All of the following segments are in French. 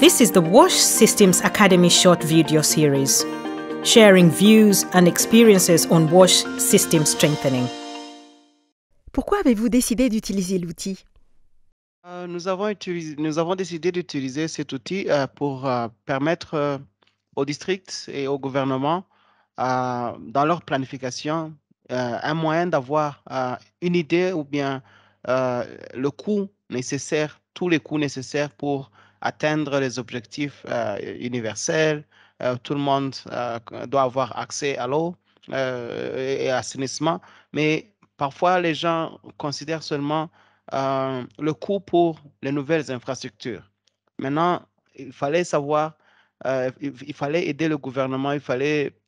This is the WASH Systems Academy short video series, sharing views and experiences on WASH system strengthening. Pourquoi avez-vous décidé d'utiliser l'outil euh, nous, avons nous avons décidé d'utiliser cet outil euh, pour euh, permettre aux districts et au gouvernement, dans leur planification, un moyen d'avoir une idée ou bien le coût nécessaire, tous les coûts nécessaires pour atteindre les objectifs euh, universels. Euh, tout le monde euh, doit avoir accès à l'eau et à l'assainissement, mais parfois les gens considèrent seulement le coût pour les nouvelles infrastructures. Maintenant, il fallait savoir, il, fallait aider le gouvernement, il fallait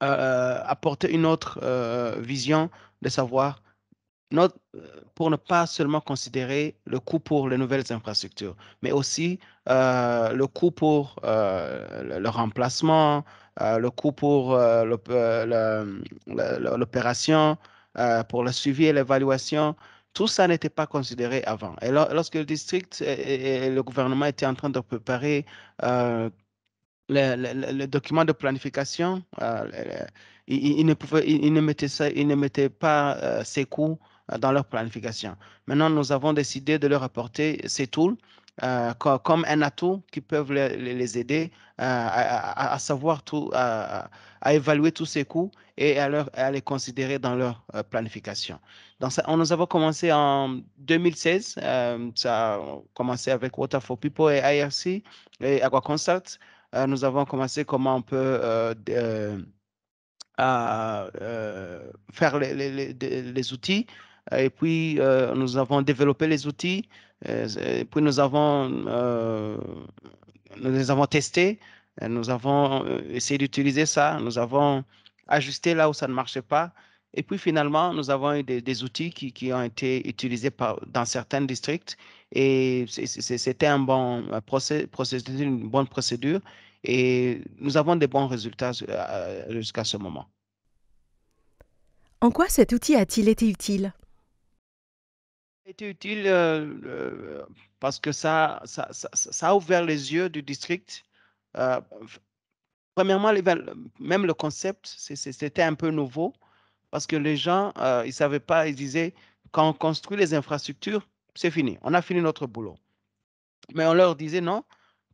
apporter une autre vision de savoir euh, pour ne pas seulement considérer le coût pour les nouvelles infrastructures, mais aussi euh, le coût pour euh, le, remplacement, le coût pour l'opération, pour le suivi et l'évaluation. Tout ça n'était pas considéré avant. Et lorsque le district et, le gouvernement étaient en train de préparer le, le, document de planification, ils ne mettaient pas ces coûts euh, dans leur planification. Maintenant, nous avons décidé de leur apporter ces tools euh, comme un atout qui peuvent les, aider euh, à, savoir tout, à, évaluer tous ces coûts et à, leur, les considérer dans leur planification. on nous avons commencé en 2016. ça a commencé avec Water for People et IRC et Consult. nous avons commencé comment on peut faire les, les, les outils euh, et puis euh, nous avons développé les outils, euh, puis nous avons, nous les avons testés, nous avons essayé d'utiliser ça, nous avons ajusté là où ça ne marchait pas. Et puis finalement, nous avons eu des, outils qui, ont été utilisés dans certains districts et c'était un bon une bonne procédure et nous avons des bons résultats jusqu'à ce moment. En quoi cet outil a-t-il été utile été utile euh, parce que ça ça, a ouvert les yeux du district. Euh, premièrement, même le concept, c'était un peu nouveau parce que les gens, euh, ils ne savaient pas, ils disaient, quand on construit les infrastructures, c'est fini, on a fini notre boulot. Mais on leur disait, non,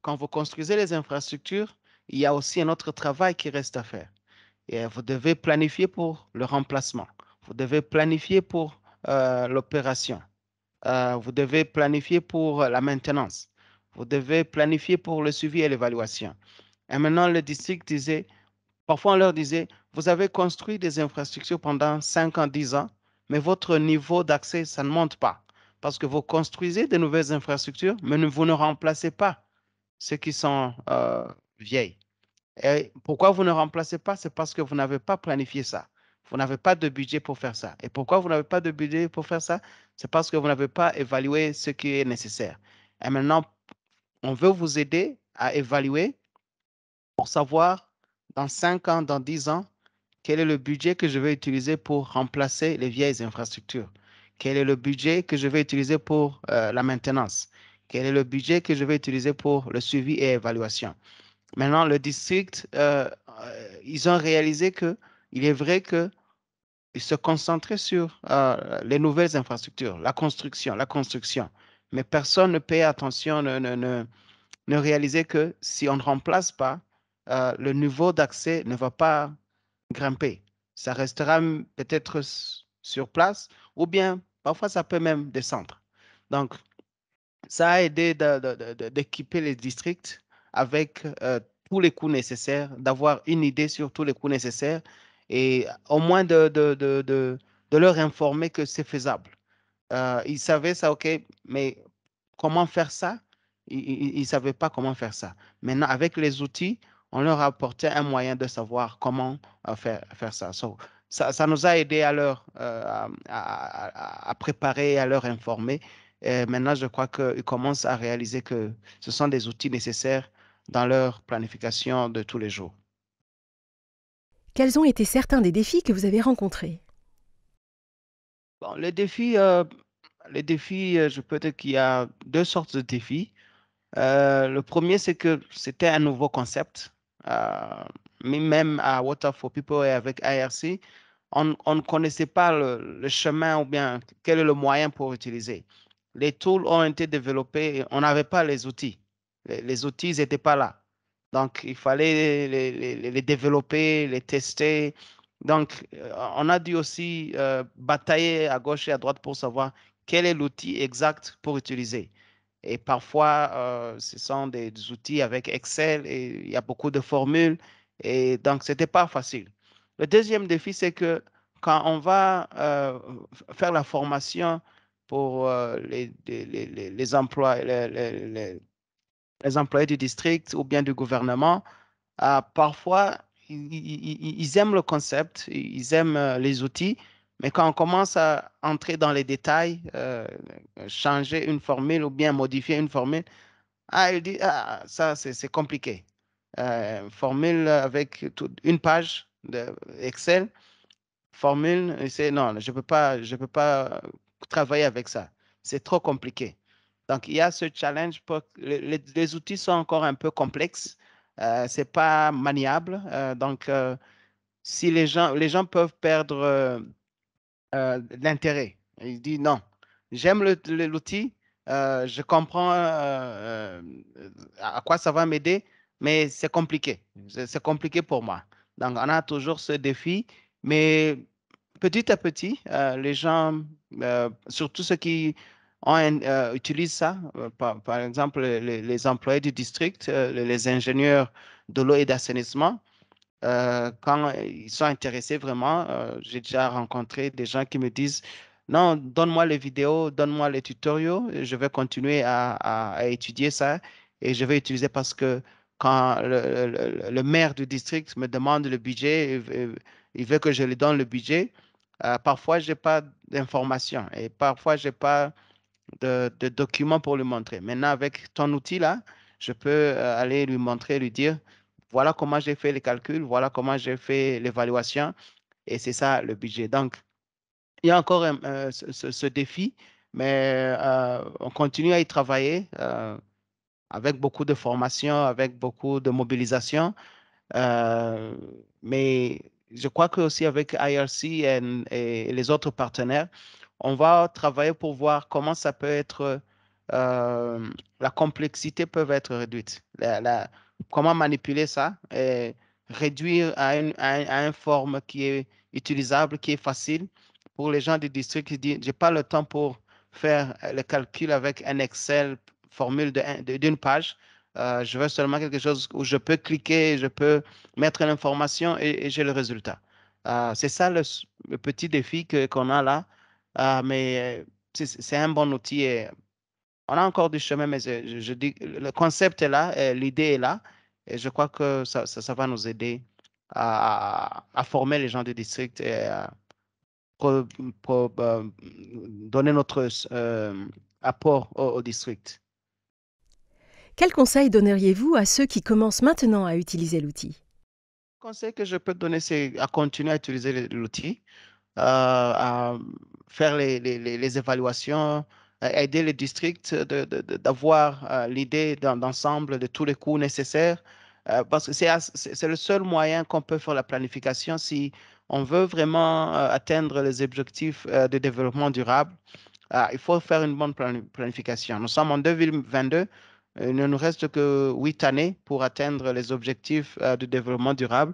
quand vous construisez les infrastructures, il y a aussi un autre travail qui reste à faire. Et vous devez planifier pour le remplacement, vous devez planifier pour l'opération euh, vous devez planifier pour la maintenance. Vous devez planifier pour le suivi et l'évaluation. Et maintenant, le district disait, parfois on leur disait, vous avez construit des infrastructures pendant 5 ans, 10 ans, mais votre niveau d'accès, ça ne monte pas. Parce que vous construisez de nouvelles infrastructures, mais vous ne remplacez pas ceux qui sont euh, vieilles. Et pourquoi vous ne remplacez pas C'est parce que vous n'avez pas planifié ça. Vous n'avez pas de budget pour faire ça. Et pourquoi vous n'avez pas de budget pour faire ça C'est parce que vous n'avez pas évalué ce qui est nécessaire. Et maintenant, on veut vous aider à évaluer pour savoir dans 5 ans, dans 10 ans, quel est le budget que je vais utiliser pour remplacer les vieilles infrastructures Quel est le budget que je vais utiliser pour euh, la maintenance Quel est le budget que je vais utiliser pour le suivi et évaluation Maintenant, le district, euh, euh, ils ont réalisé que il est vrai que ils se concentraient sur euh, les nouvelles infrastructures, la construction, la construction. Mais personne ne paye attention, ne, ne, ne, ne réalisait que si on ne remplace pas, euh, le niveau d'accès ne va pas grimper. Ça restera peut-être sur place ou bien parfois ça peut même descendre. Donc, ça a aidé d'équiper les districts avec euh, tous les coûts nécessaires, d'avoir une idée sur tous les coûts nécessaires et au moins de, de, de, de, leur informer que c'est faisable. Euh, ils savaient ça, OK, mais comment faire ça Ils ne savaient pas comment faire ça. Maintenant, avec les outils, on leur a apporté un moyen de savoir comment euh, faire, faire ça. ça. ça. nous a aidé à leur euh, à, à, préparer, à leur informer. maintenant, je crois qu'ils commencent à réaliser que ce sont des outils nécessaires dans leur planification de tous les jours. Quels ont été certains des défis que vous avez rencontrés les défis, euh, les défis, euh, je peux dire qu'il y a deux sortes de défis. Euh, le premier, c'est que c'était un nouveau concept. même à Water for People et avec IRC, on, ne connaissait pas le, chemin ou bien quel est le moyen pour utiliser. Les tools ont été développés, on n'avait pas les outils. les outils n'étaient pas là. Donc, il fallait les, développer, les tester. Donc, euh, on a dû aussi euh, batailler à gauche et à droite pour savoir quel est l'outil exact pour utiliser. Et parfois, euh, ce sont des, outils avec Excel et il y a beaucoup de formules. Et donc, ce n'était pas facile. Le deuxième défi, c'est que quand on va faire la formation pour les, les, emplois, les, les employés du district ou bien du gouvernement, euh, parfois, ils, aiment le concept, ils aiment euh, les outils, mais quand on commence à entrer dans les détails, euh, changer une formule ou bien modifier une formule, ah, disent « dit, ah, ça, c'est compliqué. formule avec toute une page de Excel, formule, c'est non, je ne peux, pas, je peux pas travailler avec ça. C'est trop compliqué. Donc, il y a ce challenge. les, outils sont encore un peu complexes. Euh, c'est Ce n'est pas maniable. Euh, donc, euh, si les gens, les gens peuvent perdre l'intérêt, ils disent non, j'aime l'outil, je comprends à quoi ça va m'aider, mais c'est compliqué. C'est compliqué pour moi. Donc, on a toujours ce défi, mais petit à petit, les gens, surtout ceux qui on, euh, utilise ça. Euh, par, exemple, les, employés du district, euh, les ingénieurs de l'eau et d'assainissement, quand ils sont intéressés vraiment, j'ai déjà rencontré des gens qui me disent non, donne-moi les vidéos, donne-moi les tutoriels, je vais continuer à, à, étudier ça et je vais utiliser parce que quand le, maire du district me demande le budget, il, veut que je lui donne le budget. parfois, je n'ai pas d'informations et parfois, je n'ai pas de, documents pour lui montrer. Maintenant, avec ton outil là, je peux euh, aller lui montrer, lui dire, voilà comment j'ai fait les calculs, voilà comment j'ai fait l'évaluation, et c'est ça le budget. Donc, il y a encore euh, ce, défi, mais euh, on continue à y travailler avec beaucoup de formation, avec beaucoup de mobilisation. mais je crois que aussi avec IRC et les autres partenaires, on va travailler pour voir comment ça peut être, euh, la complexité peut être réduite. comment manipuler ça et réduire à une, à, forme qui est utilisable, qui est facile pour les gens du district qui disent, j'ai pas le temps pour faire le calcul avec un Excel formule d'une page. Euh, je veux seulement quelque chose où je peux cliquer, je peux mettre l'information et, j'ai le résultat. Euh, c'est ça le, petit défi qu'on a là. Ah, mais euh, c'est un bon outil et euh, on a encore du chemin, mais euh, je, dis, le concept est là, l'idée est là, et je crois que ça, ça, va nous aider à, former les gens du district et à, donner notre apport au, district. Quel conseil donneriez-vous à ceux qui commencent maintenant à utiliser l'outil Le conseil que je peux donner, c'est à continuer à utiliser l'outil, faire les, les, les évaluations, euh, aider les districts d'avoir de, euh, l'idée d'ensemble de tous les coûts nécessaires. Euh, parce que c'est le seul moyen qu'on peut faire la planification si on veut vraiment atteindre les objectifs de développement durable. Ah, il faut faire une bonne planification. Nous sommes en 2022. Il ne nous reste que huit années pour atteindre les objectifs de développement durable.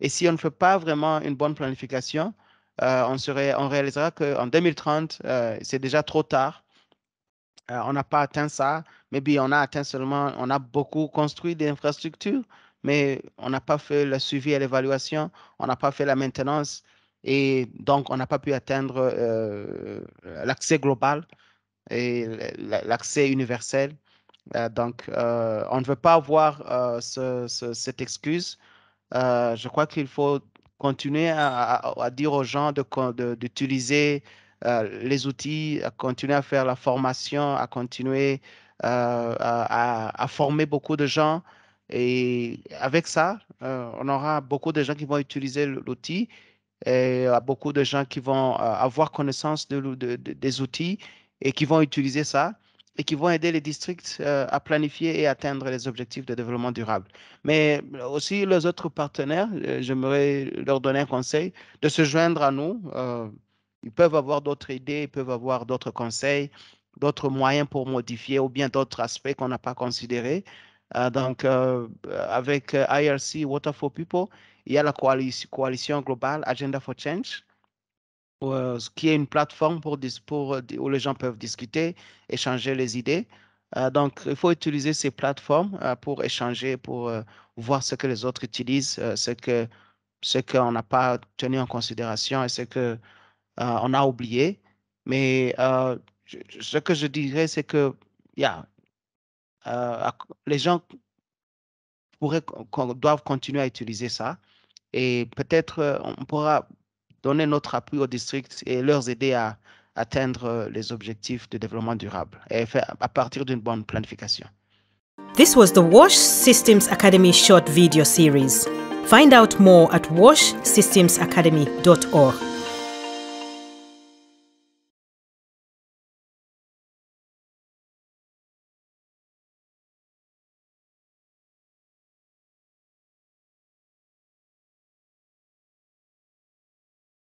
Et si on ne fait pas vraiment une bonne planification, euh, on, serait, on réalisera qu'en 2030, euh, c'est déjà trop tard. Euh, on n'a pas atteint ça. Maybe on a atteint seulement, on a beaucoup construit des infrastructures mais on n'a pas fait le suivi et l'évaluation, on n'a pas fait la maintenance et donc on n'a pas pu atteindre l'accès global et l'accès universel. donc on ne veut pas avoir cette excuse. je crois qu'il faut continuer à, dire aux gens d'utiliser euh, les outils, à continuer à faire la formation, à continuer euh, à, former beaucoup de gens. Et avec ça, euh, on aura beaucoup de gens qui vont utiliser l'outil et beaucoup de gens qui vont avoir connaissance des outils et qui vont utiliser ça et qui vont aider les districts euh, à planifier et atteindre les objectifs de développement durable. Mais euh, aussi les autres partenaires, euh, j'aimerais leur donner un conseil de se joindre à nous. ils peuvent avoir d'autres idées, ils peuvent avoir d'autres conseils, d'autres moyens pour modifier ou bien d'autres aspects qu'on n'a pas considérés. donc, avec IRC, Water for People, il y a la coalition globale Agenda for Change euh, qui est une plateforme pour, pour, euh, où les gens peuvent discuter, échanger les idées. Euh, donc, il faut utiliser ces plateformes pour échanger, pour voir ce que les autres utilisent, ce que ce qu'on n'a pas tenu en considération et ce que on a oublié. Mais ce que je dirais, c'est que yeah, les gens pourraient, doivent continuer à utiliser ça. Et peut-être on pourra donner notre appui aux districts et leur aider à atteindre euh, les objectifs de développement durable et faire à partir d'une bonne planification. This was the WASH Systems Academy short video series. Find out more at washsystemsacademy.org.